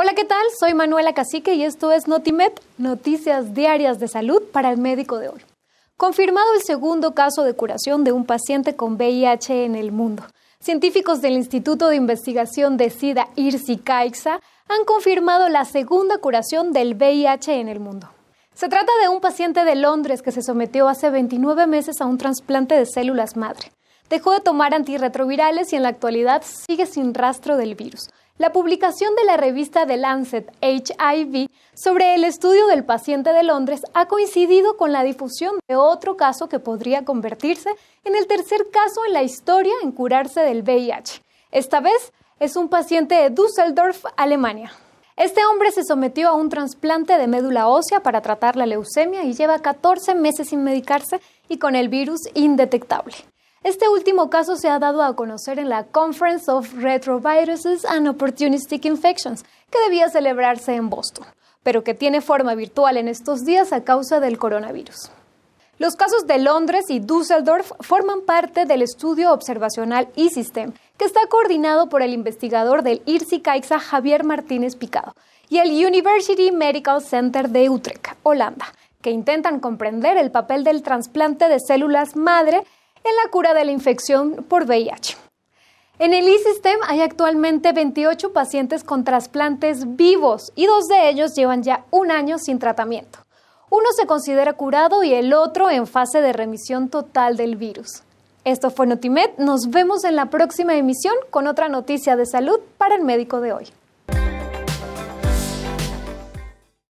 Hola, ¿qué tal? Soy Manuela Cacique y esto es Notimed, noticias diarias de salud para el médico de hoy. Confirmado el segundo caso de curación de un paciente con VIH en el mundo. Científicos del Instituto de Investigación de SIDA IRSI CAIXA han confirmado la segunda curación del VIH en el mundo. Se trata de un paciente de Londres que se sometió hace 29 meses a un trasplante de células madre. Dejó de tomar antirretrovirales y en la actualidad sigue sin rastro del virus la publicación de la revista The Lancet HIV sobre el estudio del paciente de Londres ha coincidido con la difusión de otro caso que podría convertirse en el tercer caso en la historia en curarse del VIH. Esta vez es un paciente de Düsseldorf, Alemania. Este hombre se sometió a un trasplante de médula ósea para tratar la leucemia y lleva 14 meses sin medicarse y con el virus indetectable. Este último caso se ha dado a conocer en la Conference of Retroviruses and Opportunistic Infections, que debía celebrarse en Boston, pero que tiene forma virtual en estos días a causa del coronavirus. Los casos de Londres y Düsseldorf forman parte del estudio observacional eSystem, que está coordinado por el investigador del IRSI Caixa Javier Martínez Picado y el University Medical Center de Utrecht, Holanda, que intentan comprender el papel del trasplante de células madre en la cura de la infección por VIH. En el eSystem hay actualmente 28 pacientes con trasplantes vivos y dos de ellos llevan ya un año sin tratamiento. Uno se considera curado y el otro en fase de remisión total del virus. Esto fue Notimed, nos vemos en la próxima emisión con otra noticia de salud para el médico de hoy.